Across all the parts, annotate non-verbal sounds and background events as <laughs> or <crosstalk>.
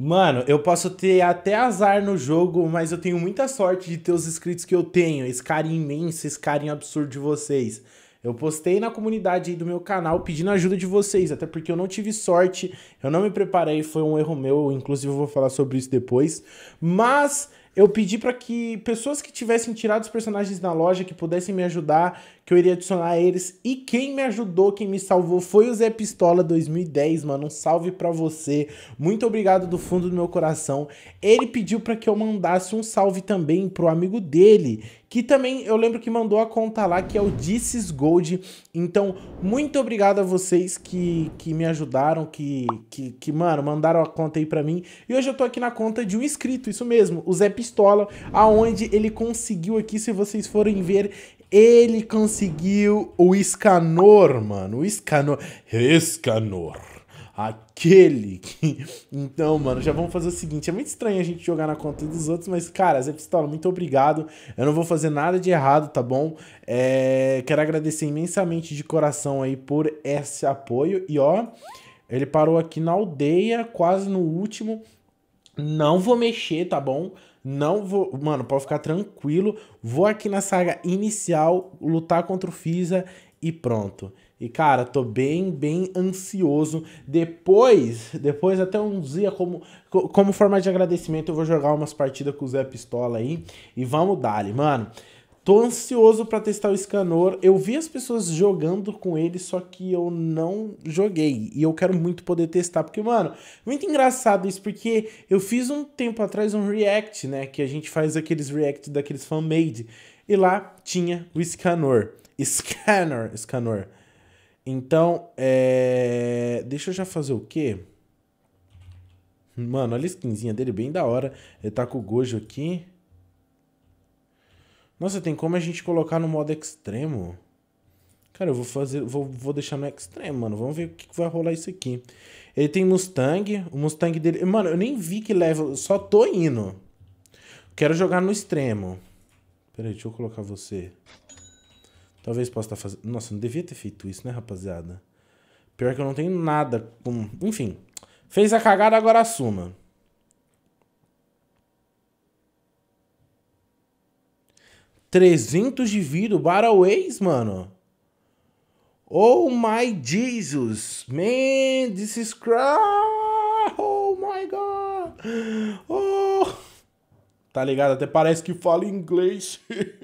Mano, eu posso ter até azar no jogo, mas eu tenho muita sorte de ter os inscritos que eu tenho. Esse carinho imenso, esse carinho absurdo de vocês. Eu postei na comunidade aí do meu canal pedindo ajuda de vocês, até porque eu não tive sorte, eu não me preparei, foi um erro meu, inclusive eu vou falar sobre isso depois. Mas eu pedi para que pessoas que tivessem tirado os personagens da loja, que pudessem me ajudar, que eu iria adicionar eles. E quem me ajudou, quem me salvou foi o Zé Pistola 2010, mano. Um salve para você. Muito obrigado do fundo do meu coração. Ele pediu para que eu mandasse um salve também pro amigo dele, que também eu lembro que mandou a conta lá, que é o Disses Gold. Então, muito obrigado a vocês que, que me ajudaram, que, que, que, mano, mandaram a conta aí pra mim. E hoje eu tô aqui na conta de um inscrito, isso mesmo, o Zé Pistola, aonde ele conseguiu aqui, se vocês forem ver, ele conseguiu o Escanor, mano. O Escanor. Escanor. Aquele que... Então, mano, já vamos fazer o seguinte. É muito estranho a gente jogar na conta dos outros, mas, cara, Zé Pistola, muito obrigado. Eu não vou fazer nada de errado, tá bom? É... Quero agradecer imensamente de coração aí por esse apoio. E, ó, ele parou aqui na aldeia, quase no último. Não vou mexer, tá bom? Não vou. Mano, pode ficar tranquilo. Vou aqui na saga inicial, lutar contra o Fisa e pronto. E cara, tô bem, bem ansioso. Depois, depois até um dia como como forma de agradecimento, eu vou jogar umas partidas com o Zé Pistola aí e vamos dali, mano. Tô ansioso para testar o Scanor. Eu vi as pessoas jogando com ele, só que eu não joguei. E eu quero muito poder testar, porque, mano, muito engraçado isso, porque eu fiz um tempo atrás um react, né? Que a gente faz aqueles react daqueles fan-made. E lá tinha o Scanor. Scanor, Scanor. Então, é... deixa eu já fazer o quê? Mano, olha a skinzinha dele, bem da hora. Ele tá com o Gojo aqui. Nossa, tem como a gente colocar no modo extremo? Cara, eu vou fazer, vou, vou deixar no extremo, mano. Vamos ver o que, vai rolar isso aqui. Ele tem Mustang, o Mustang dele... Mano, eu nem vi que level, só tô indo. Quero jogar no extremo. Peraí, deixa eu colocar você. Talvez possa estar tá fazendo. Nossa, não devia ter feito isso, né, rapaziada? Pior que eu não tenho nada com. Enfim. Fez a cagada, agora assuma. Trezentos de vida, Baraways, mano. Oh my Jesus. Man, this is crazy. Oh my God. Oh. Tá ligado? Até parece que fala inglês. <laughs>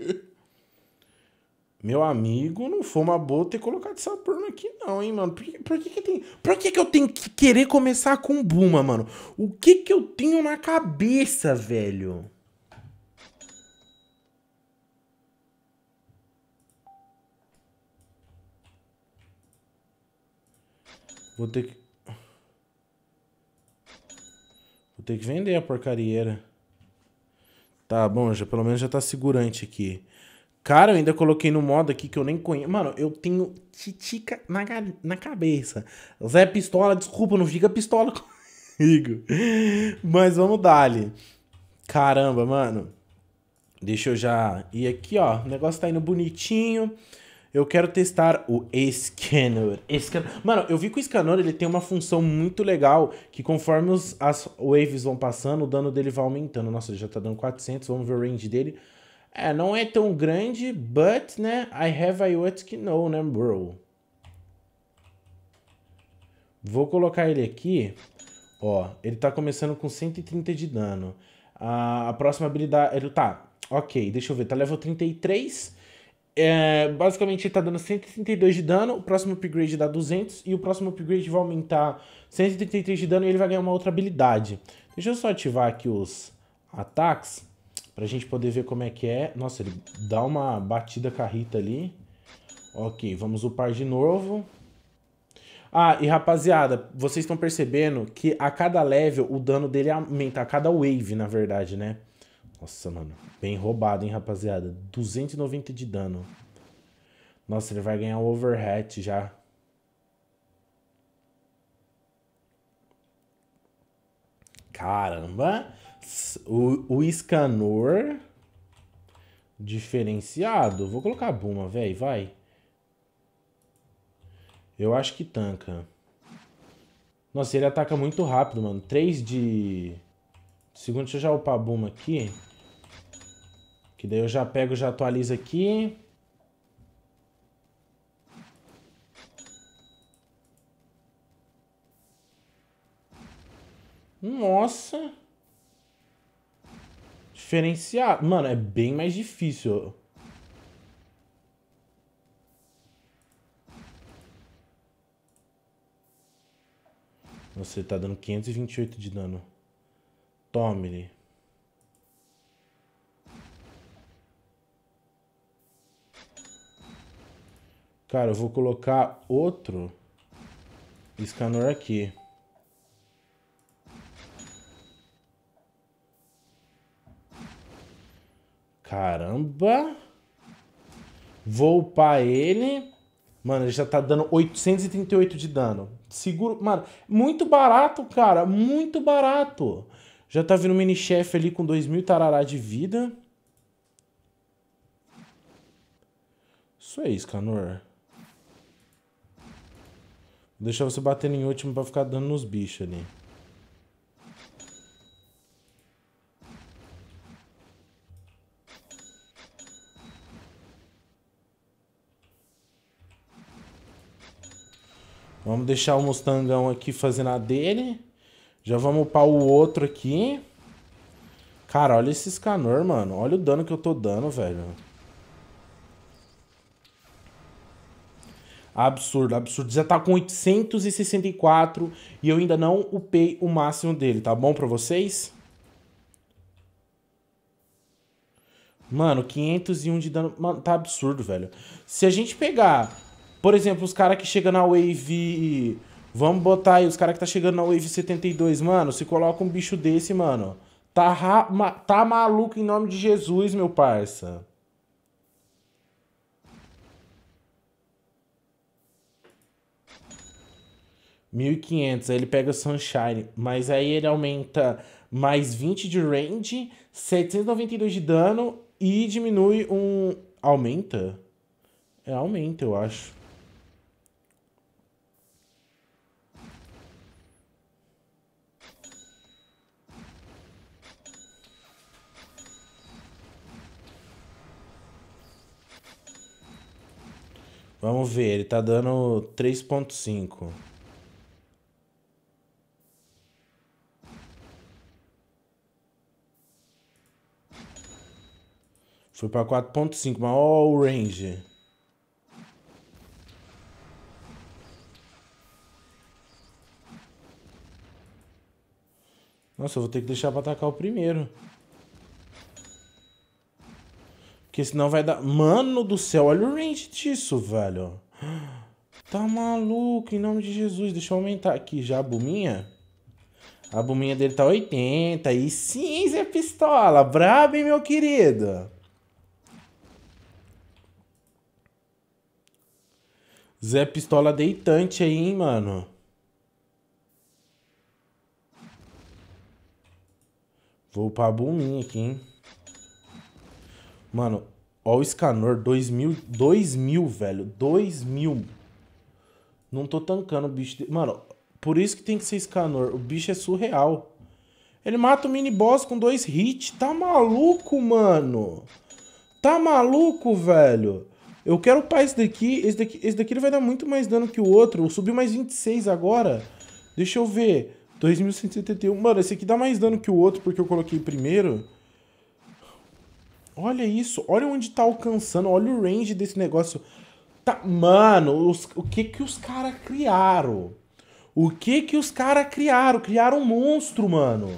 Meu amigo, não foi uma boa ter colocado essa turma aqui, não, hein, mano? Por, que, por que, que tem. Por que, que eu tenho que querer começar com Buma, mano? O que que eu tenho na cabeça, velho? Vou ter que. Vou ter que vender a porcaria. Tá bom, já, pelo menos já tá segurante aqui. Cara, eu ainda coloquei no modo aqui que eu nem conheço. Mano, eu tenho titica na, na cabeça. Zé Pistola, desculpa, não fica pistola <laughs> comigo. Mas vamos ali. Caramba, mano. Deixa eu já ir aqui, ó. O negócio tá indo bonitinho. Eu quero testar o Scanner. Scanner. Mano, eu vi que o Scanner ele tem uma função muito legal, que conforme os, as waves vão passando, o dano dele vai aumentando. Nossa, já tá dando 400, vamos ver o range dele. É, não é tão grande, but, né? I have que know, né, bro? Vou colocar ele aqui. Ó, ele tá começando com 130 de dano. Ah, a próxima habilidade... Ele tá, ok, deixa eu ver. Tá level 33. É, basicamente ele tá dando 132 de dano. O próximo upgrade dá 200. E o próximo upgrade vai aumentar 133 de dano e ele vai ganhar uma outra habilidade. Deixa eu só ativar aqui os ataques. Pra gente poder ver como é que é. Nossa, ele dá uma batida Rita ali. Ok, vamos upar de novo. Ah, e rapaziada, vocês estão percebendo que a cada level o dano dele aumenta. A cada wave, na verdade, né? Nossa, mano. Bem roubado, hein, rapaziada. 290 de dano. Nossa, ele vai ganhar o overhead já. Caramba! O, o Scanor diferenciado. Vou colocar a Buma, velho, vai. Eu acho que tanca. Nossa, ele ataca muito rápido, mano. 3 de... Segundo, deixa eu já upar a Buma aqui. Que daí eu já pego, já atualizo aqui. Nossa! Diferenciar, Mano, é bem mais difícil. Você tá dando 528 de dano. tome Cara, eu vou colocar outro scanner aqui. Caramba. Vou upar ele. Mano, ele já tá dando 838 de dano. Seguro. Mano, muito barato, cara. Muito barato. Já tá vindo o mini-chefe ali com 2 mil tarará de vida. Isso aí, é Scanor. Vou deixar você batendo em último pra ficar dando nos bichos ali. Vamos deixar o Mustangão aqui fazendo a dele. Já vamos upar o outro aqui. Cara, olha esse Scanor, mano. Olha o dano que eu tô dando, velho. Absurdo, absurdo. Já tá com 864 e eu ainda não upei o máximo dele, tá bom pra vocês? Mano, 501 de dano. Mano, tá absurdo, velho. Se a gente pegar por exemplo, os caras que chegam na Wave. Vamos botar aí, os caras que tá chegando na Wave 72, mano. Se coloca um bicho desse, mano. Tá, ma tá maluco em nome de Jesus, meu parça. 1.500, quinhentos, aí ele pega Sunshine, mas aí ele aumenta mais 20 de range, 792 de dano e diminui um... Aumenta? É, aumenta, eu acho. Vamos ver, ele tá dando 3.5. Foi pra 4.5, mas ó o range. Nossa, eu vou ter que deixar pra atacar o primeiro. Porque senão vai dar. Mano do céu, olha o range disso, velho. Tá maluco, em nome de Jesus. Deixa eu aumentar aqui já a buminha. A buminha dele tá 80. E sim, Zé Pistola. Brabo, hein, meu querido. Zé Pistola deitante aí, hein, mano. Vou pra buminha aqui, hein. Mano, ó o Scanor, 2000, 2000, velho, 2000. Não tô tancando o bicho. De... Mano, por isso que tem que ser Scanor, o bicho é surreal. Ele mata o mini boss com dois hits, tá maluco, mano? Tá maluco, velho? Eu quero upar esse daqui, esse daqui, esse daqui ele vai dar muito mais dano que o outro. Eu subi mais 26 agora. Deixa eu ver. 2171. Mano, esse aqui dá mais dano que o outro porque eu coloquei primeiro. Olha isso, olha onde tá alcançando, olha o range desse negócio. Tá, mano, os, o que que os caras criaram? O que que os caras criaram? Criaram um monstro, mano.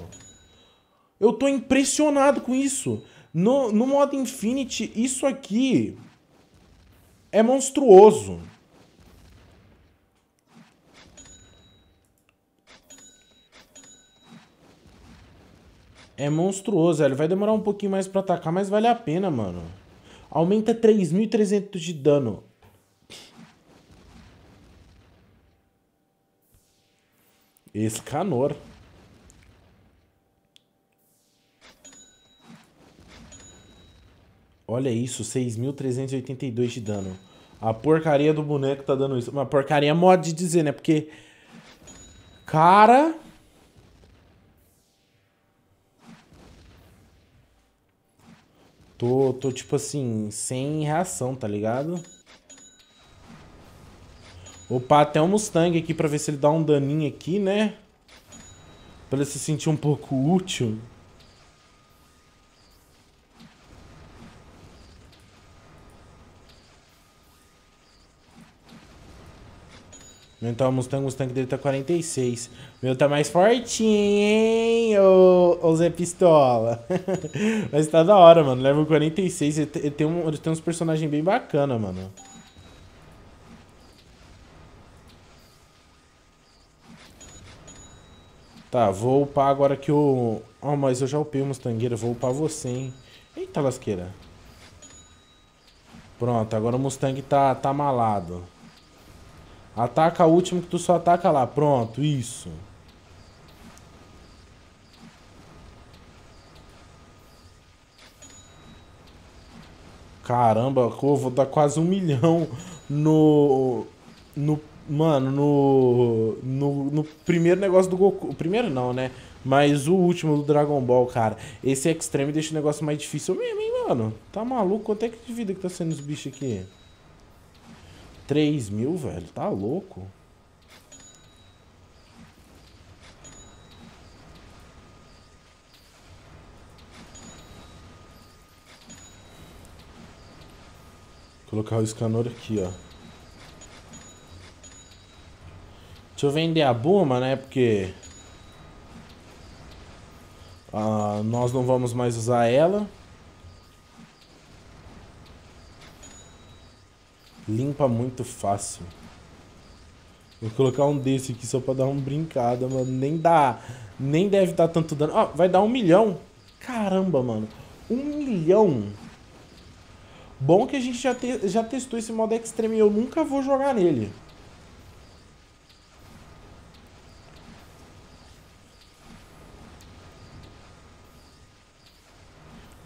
Eu tô impressionado com isso. No, no modo Infinity, isso aqui é monstruoso. é monstruoso. Ele vai demorar um pouquinho mais pra atacar, mas vale a pena, mano. Aumenta 3.300 de dano. Escanor. Olha isso, 6.382 de dano. A porcaria do boneco tá dando isso. Uma porcaria mod de dizer, né? Porque... Cara... Tô, tô tipo assim, sem reação, tá ligado? Opa, até um Mustang aqui pra ver se ele dá um daninho aqui, né? Pra ele se sentir um pouco útil. Aumentar o Mustang, o Mustang dele tá 46. Meu tá mais fortinho, ô, ô Zé Pistola. <laughs> Mas tá da hora, mano. Level 46, ele tem, um, ele tem uns personagens bem bacana, mano. Tá, vou upar agora que o... Ó, oh, mas eu já upei o Mustangueira, vou upar você, hein. Eita lasqueira. Pronto, agora o Mustang tá, tá malado. Ataca o último que tu só ataca lá. Pronto, isso. Caramba, vou dar tá quase um milhão no... no mano, no, no... No primeiro negócio do Goku... Primeiro não, né? Mas o último do Dragon Ball, cara. Esse Extreme deixa o negócio mais difícil mesmo, hein, mano? Tá maluco? Quanto é que de vida que tá sendo os bichos aqui? 3 mil, velho? Tá louco? Vou colocar o escanor aqui, ó. Deixa eu vender a Buma, né? Porque... Ah, nós não vamos mais usar ela. Limpa muito fácil. Vou colocar um desse aqui só pra dar uma brincada, mano. Nem dá. Nem deve dar tanto dano. Ó, vai dar um milhão. Caramba, mano. Um milhão. Bom que a gente já, te, já testou esse modo extreme e eu nunca vou jogar nele.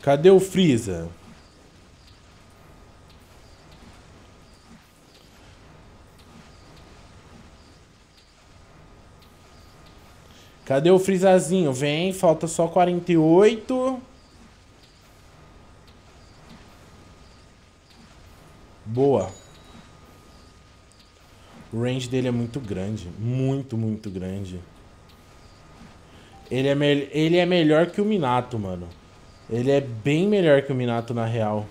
Cadê o Freeza? Cadê o frisazinho? Vem, falta só 48. Boa. O range dele é muito grande. Muito, muito grande. Ele é, ele é melhor que o Minato, mano. Ele é bem melhor que o Minato, na real.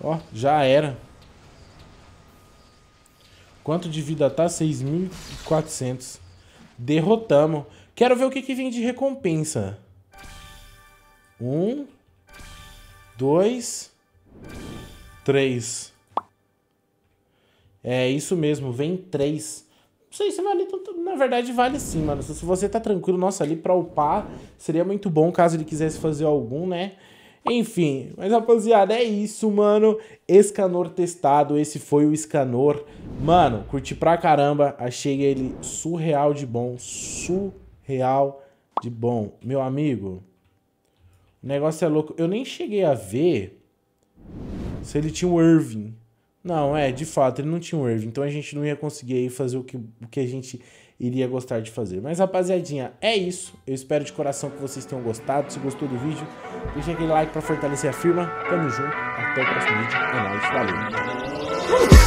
Ó, já era. Quanto de vida tá? 6.400. Derrotamos. Quero ver o que, que vem de recompensa. Um. Dois. Três. É isso mesmo, vem três. Não sei se vale tanto. Na verdade, vale sim, mano. Se você tá tranquilo, nossa, ali pra upar seria muito bom caso ele quisesse fazer algum, né? Enfim, mas rapaziada, é isso, mano. Escanor testado, esse foi o Escanor. Mano, curti pra caramba, achei ele surreal de bom, surreal de bom. Meu amigo, o negócio é louco. Eu nem cheguei a ver se ele tinha um Irving. Não, é, de fato, ele não tinha um Irving, então a gente não ia conseguir aí fazer o que, o que a gente iria gostar de fazer. Mas rapaziadinha, é isso. Eu espero de coração que vocês tenham gostado. Se gostou do vídeo, deixa aquele like para fortalecer a firma. Tamo junto. Até o próximo vídeo. É nóis. Valeu.